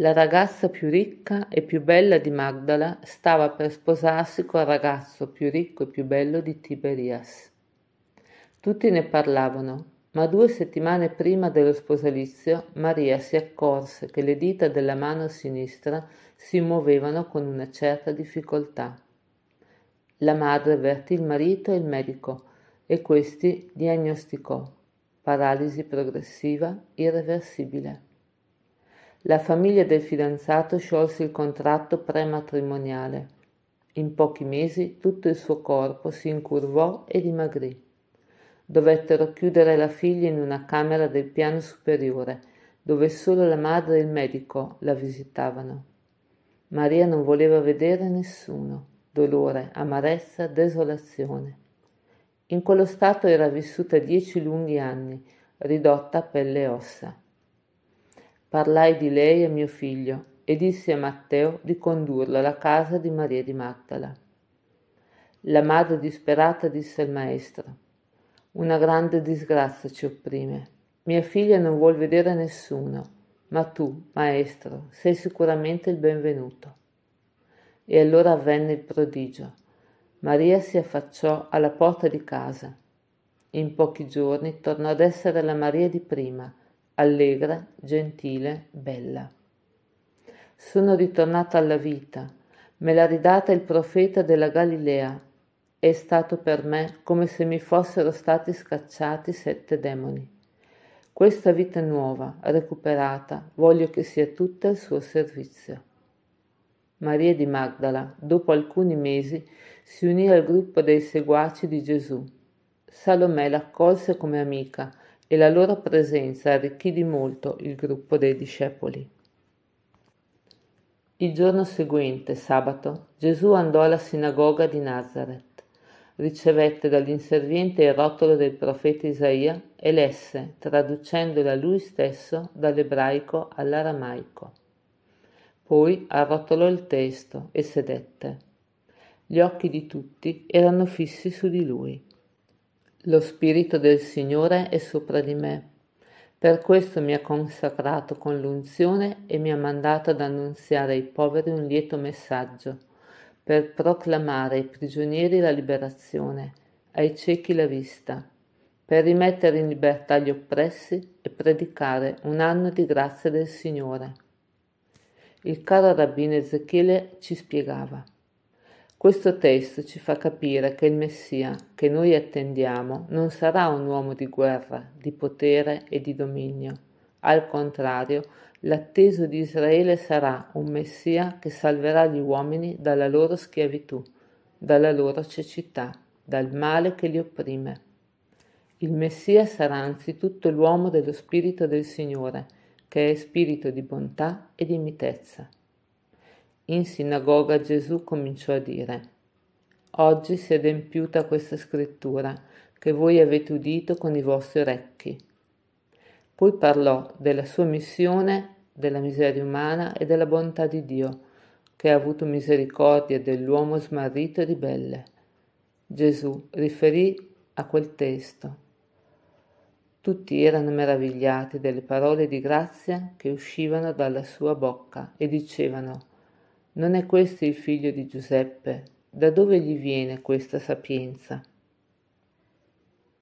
La ragazza più ricca e più bella di Magdala stava per sposarsi col ragazzo più ricco e più bello di Tiberias. Tutti ne parlavano, ma due settimane prima dello sposalizio Maria si accorse che le dita della mano sinistra si muovevano con una certa difficoltà. La madre avvertì il marito e il medico e questi diagnosticò paralisi progressiva irreversibile. La famiglia del fidanzato sciolse il contratto prematrimoniale. In pochi mesi tutto il suo corpo si incurvò e dimagrì. Dovettero chiudere la figlia in una camera del piano superiore, dove solo la madre e il medico la visitavano. Maria non voleva vedere nessuno, dolore, amarezza, desolazione. In quello stato era vissuta dieci lunghi anni, ridotta a pelle e ossa. Parlai di lei a mio figlio e dissi a Matteo di condurla alla casa di Maria di Magdala. La madre disperata disse al maestro, una grande disgrazia ci opprime. Mia figlia non vuol vedere nessuno, ma tu, maestro, sei sicuramente il benvenuto. E allora avvenne il prodigio. Maria si affacciò alla porta di casa. In pochi giorni tornò ad essere la Maria di prima, allegra, gentile, bella. Sono ritornata alla vita, me l'ha ridata il profeta della Galilea. È stato per me come se mi fossero stati scacciati sette demoni. Questa vita nuova, recuperata, voglio che sia tutta al suo servizio. Maria di Magdala, dopo alcuni mesi, si unì al gruppo dei seguaci di Gesù. Salomè l'accolse come amica, e la loro presenza arricchì di molto il gruppo dei discepoli. Il giorno seguente, sabato, Gesù andò alla sinagoga di Nazareth. Ricevette dall'inserviente il rotolo del profeta Isaia e lesse, traducendola lui stesso dall'ebraico all'aramaico. Poi arrotolò il testo e sedette. Gli occhi di tutti erano fissi su di lui. Lo Spirito del Signore è sopra di me. Per questo mi ha consacrato con l'unzione e mi ha mandato ad annunziare ai poveri un lieto messaggio, per proclamare ai prigionieri la liberazione, ai ciechi la vista, per rimettere in libertà gli oppressi e predicare un anno di grazia del Signore. Il caro rabbino Ezechiele ci spiegava. Questo testo ci fa capire che il Messia che noi attendiamo non sarà un uomo di guerra, di potere e di dominio. Al contrario, l'atteso di Israele sarà un Messia che salverà gli uomini dalla loro schiavitù, dalla loro cecità, dal male che li opprime. Il Messia sarà anzitutto l'uomo dello Spirito del Signore, che è spirito di bontà e di mitezza. In sinagoga Gesù cominciò a dire, Oggi si è adempiuta questa scrittura che voi avete udito con i vostri orecchi. Poi parlò della sua missione, della miseria umana e della bontà di Dio, che ha avuto misericordia dell'uomo smarrito e ribelle. Gesù riferì a quel testo. Tutti erano meravigliati delle parole di grazia che uscivano dalla sua bocca e dicevano non è questo il figlio di Giuseppe? Da dove gli viene questa sapienza?